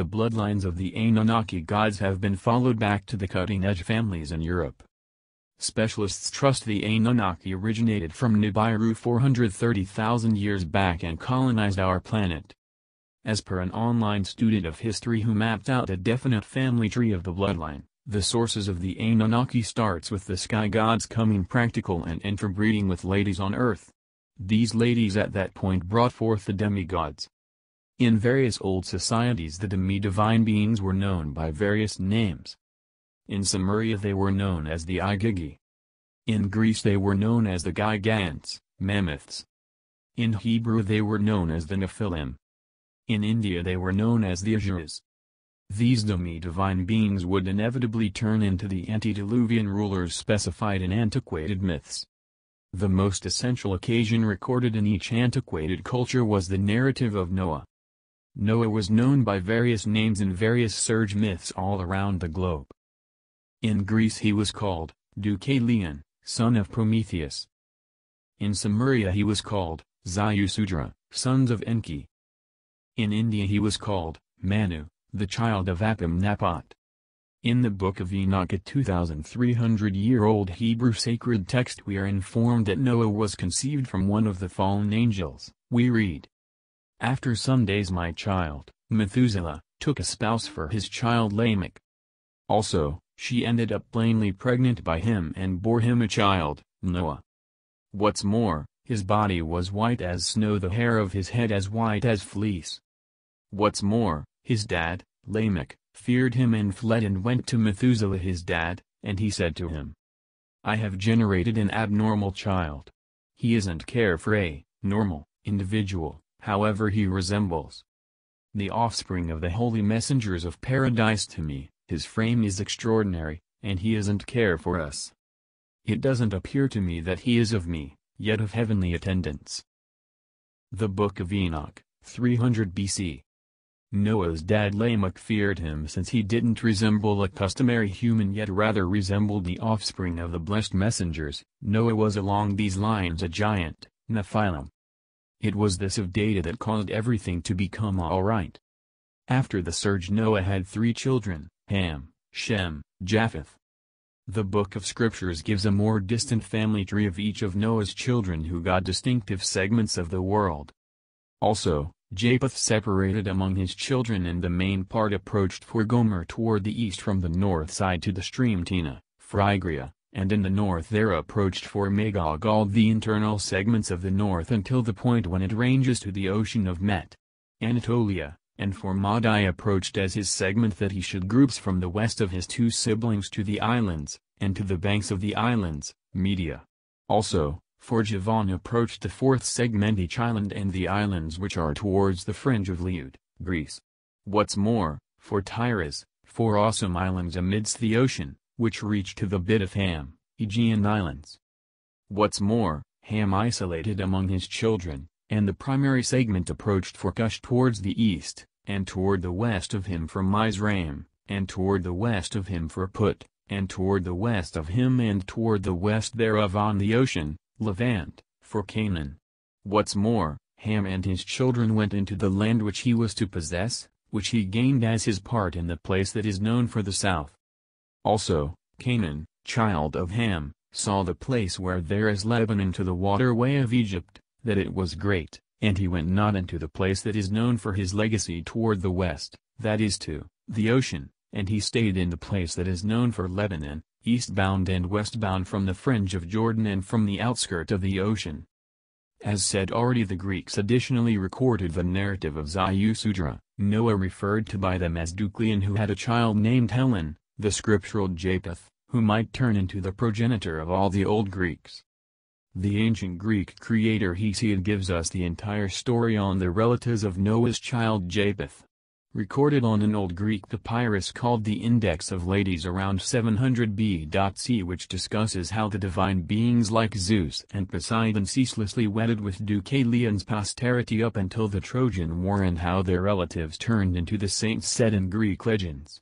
the bloodlines of the Anunnaki gods have been followed back to the cutting-edge families in Europe. Specialists trust the Anunnaki originated from Nibiru 430,000 years back and colonized our planet. As per an online student of history who mapped out a definite family tree of the bloodline, the sources of the Anunnaki starts with the sky gods coming practical and interbreeding with ladies on earth. These ladies at that point brought forth the demigods, in various old societies the demi-divine beings were known by various names. In Samaria they were known as the Igigi. In Greece they were known as the Gigants, mammoths. In Hebrew they were known as the Nephilim. In India they were known as the Asuras. These demi-divine beings would inevitably turn into the antediluvian rulers specified in antiquated myths. The most essential occasion recorded in each antiquated culture was the narrative of Noah. Noah was known by various names in various surge myths all around the globe. In Greece he was called, Deucalion, son of Prometheus. In Samaria he was called, Zayusudra, sons of Enki. In India he was called, Manu, the child of Apamnapat. In the Book of Enoch a 2,300-year-old Hebrew sacred text we are informed that Noah was conceived from one of the fallen angels, we read, after some days my child, Methuselah, took a spouse for his child Lamech. Also, she ended up plainly pregnant by him and bore him a child, Noah. What's more, his body was white as snow the hair of his head as white as fleece. What's more, his dad, Lamech, feared him and fled and went to Methuselah his dad, and he said to him, I have generated an abnormal child. He isn't carefree, normal, individual, however he resembles the offspring of the holy messengers of paradise to me, his frame is extraordinary, and he isn't care for us. It doesn't appear to me that he is of me, yet of heavenly attendants. The Book of Enoch, 300 BC Noah's dad Lamech feared him since he didn't resemble a customary human yet rather resembled the offspring of the blessed messengers. Noah was along these lines a giant, Nephilim, it was this of data that caused everything to become alright. After the surge Noah had three children, Ham, Shem, Japheth. The Book of Scriptures gives a more distant family tree of each of Noah's children who got distinctive segments of the world. Also, Japheth separated among his children and the main part approached for Gomer toward the east from the north side to the stream Tina, Phrygia, and in the north there approached for Magog all the internal segments of the north until the point when it ranges to the ocean of Met. Anatolia, and for Madai approached as his segment that he should groups from the west of his two siblings to the islands, and to the banks of the islands, Media. Also, for Javan approached the fourth segment each island and the islands which are towards the fringe of Liud, Greece. What's more, for Tyrus, four awesome islands amidst the ocean, which reach to the bit of Ham, Aegean Islands. What's more, Ham isolated among his children, and the primary segment approached for Cush towards the east, and toward the west of him for Mizraim, and toward the west of him for Put, and toward the west of him and toward the west thereof on the ocean, Levant, for Canaan. What's more, Ham and his children went into the land which he was to possess, which he gained as his part in the place that is known for the south, also, Canaan, child of Ham, saw the place where there is Lebanon to the waterway of Egypt, that it was great, and he went not into the place that is known for his legacy toward the west, that is to, the ocean, and he stayed in the place that is known for Lebanon, eastbound and westbound from the fringe of Jordan and from the outskirt of the ocean. As said already the Greeks additionally recorded the narrative of Zayusudra, Noah referred to by them as Deucleon who had a child named Helen, the scriptural Japheth, who might turn into the progenitor of all the Old Greeks. The ancient Greek creator Hesiod gives us the entire story on the relatives of Noah's child Japheth. Recorded on an old Greek papyrus called the Index of Ladies around 700 B.C. which discusses how the divine beings like Zeus and Poseidon ceaselessly wedded with Deucalion's posterity up until the Trojan War and how their relatives turned into the saints said in Greek legends.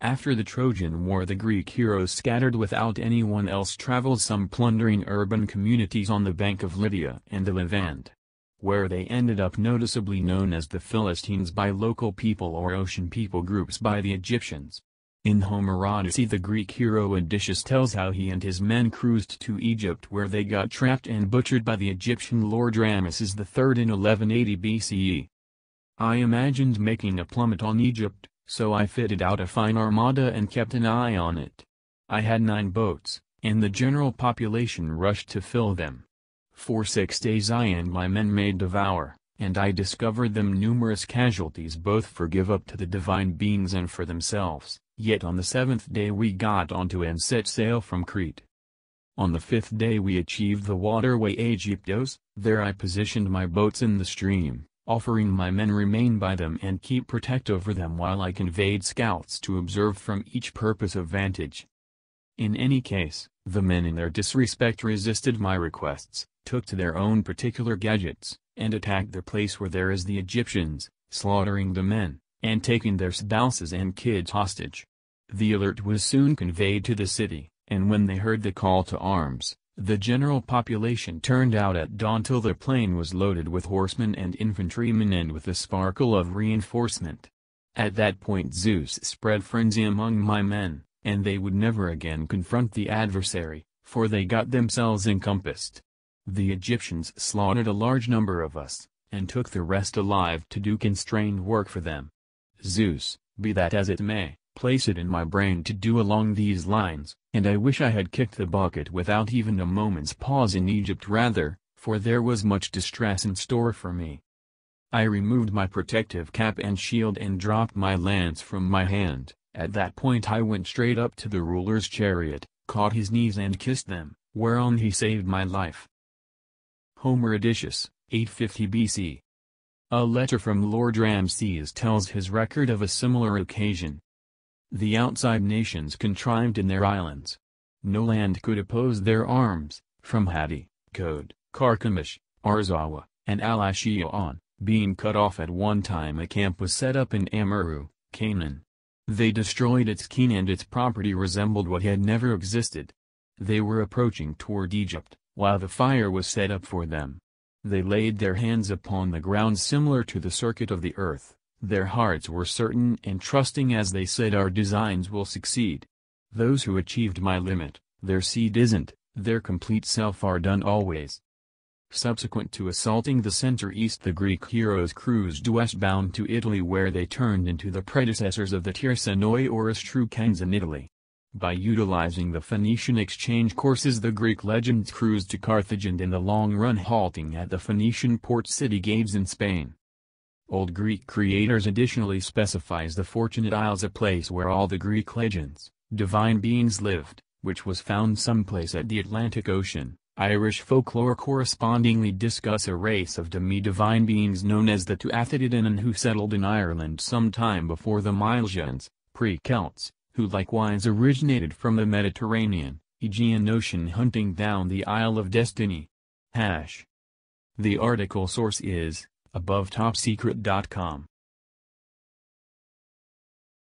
After the Trojan War the Greek heroes scattered without anyone else traveled some plundering urban communities on the bank of Lydia and the Levant, where they ended up noticeably known as the Philistines by local people or ocean people groups by the Egyptians. In Homer Odyssey the Greek hero Odysseus tells how he and his men cruised to Egypt where they got trapped and butchered by the Egyptian lord Ramesses III in 1180 BCE. I imagined making a plummet on Egypt, so I fitted out a fine armada and kept an eye on it. I had nine boats, and the general population rushed to fill them. For six days I and my men made devour, and I discovered them numerous casualties both for give up to the divine beings and for themselves, yet on the seventh day we got onto and set sail from Crete. On the fifth day we achieved the waterway Aegyptos, there I positioned my boats in the stream, offering my men remain by them and keep protect over them while I conveyed scouts to observe from each purpose of vantage. In any case, the men in their disrespect resisted my requests, took to their own particular gadgets, and attacked the place where there is the Egyptians, slaughtering the men, and taking their spouses and kids hostage. The alert was soon conveyed to the city, and when they heard the call to arms, the general population turned out at dawn till the plain was loaded with horsemen and infantrymen and with a sparkle of reinforcement. At that point Zeus spread frenzy among my men, and they would never again confront the adversary, for they got themselves encompassed. The Egyptians slaughtered a large number of us, and took the rest alive to do constrained work for them. Zeus, be that as it may, place it in my brain to do along these lines, and I wish I had kicked the bucket without even a moment's pause in Egypt rather, for there was much distress in store for me. I removed my protective cap and shield and dropped my lance from my hand, at that point I went straight up to the ruler's chariot, caught his knees and kissed them, whereon he saved my life. Homer Odysseus, 850 BC. A letter from Lord Ramses tells his record of a similar occasion, the outside nations contrived in their islands. No land could oppose their arms, from Hatti, Code, Carchemish, Arzawa, and Alashia on, being cut off at one time a camp was set up in Amaru, Canaan. They destroyed its king and its property resembled what had never existed. They were approaching toward Egypt, while the fire was set up for them. They laid their hands upon the ground similar to the circuit of the earth. Their hearts were certain and trusting as they said our designs will succeed. Those who achieved my limit, their seed isn't, their complete self are done always. Subsequent to assaulting the center east the Greek heroes cruised westbound to Italy where they turned into the predecessors of the Tirsenoi or Astrucans in Italy. By utilizing the Phoenician exchange courses the Greek legends cruised to Carthage and in the long run halting at the Phoenician port city Gades in Spain. Old Greek Creators additionally specifies the Fortunate Isles a place where all the Greek legends, divine beings lived, which was found someplace at the Atlantic Ocean. Irish folklore correspondingly discuss a race of demi-divine beings known as the tuatha who settled in Ireland sometime before the Milesians, pre-Celts, who likewise originated from the Mediterranean, Aegean Ocean hunting down the Isle of Destiny. Hash. The article source is AboveTopSecret.com